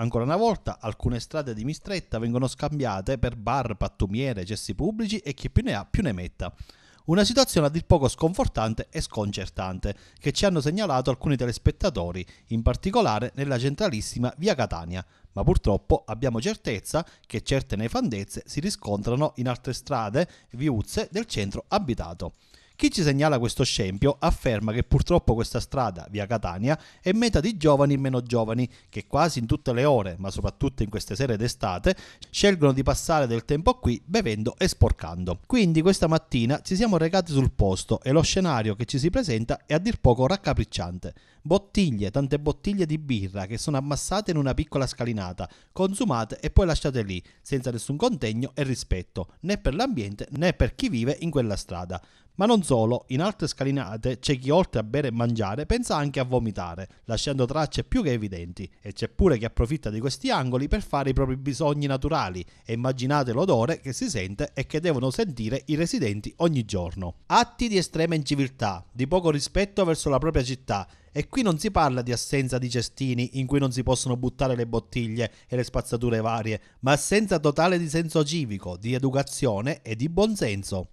Ancora una volta, alcune strade di Mistretta vengono scambiate per bar, pattumiere, cessi pubblici e chi più ne ha più ne metta. Una situazione a dir poco sconfortante e sconcertante, che ci hanno segnalato alcuni telespettatori, in particolare nella centralissima via Catania, ma purtroppo abbiamo certezza che certe nefandezze si riscontrano in altre strade e viuzze del centro abitato. Chi ci segnala questo scempio afferma che purtroppo questa strada, via Catania, è meta di giovani e meno giovani che quasi in tutte le ore, ma soprattutto in queste sere d'estate, scelgono di passare del tempo qui bevendo e sporcando. Quindi questa mattina ci siamo recati sul posto e lo scenario che ci si presenta è a dir poco raccapricciante. Bottiglie, tante bottiglie di birra che sono ammassate in una piccola scalinata, consumate e poi lasciate lì, senza nessun contegno e rispetto, né per l'ambiente né per chi vive in quella strada. Ma non solo, in altre scalinate c'è chi oltre a bere e mangiare pensa anche a vomitare, lasciando tracce più che evidenti, e c'è pure chi approfitta di questi angoli per fare i propri bisogni naturali, e immaginate l'odore che si sente e che devono sentire i residenti ogni giorno. Atti di estrema inciviltà, di poco rispetto verso la propria città, e qui non si parla di assenza di cestini in cui non si possono buttare le bottiglie e le spazzature varie, ma assenza totale di senso civico, di educazione e di buonsenso.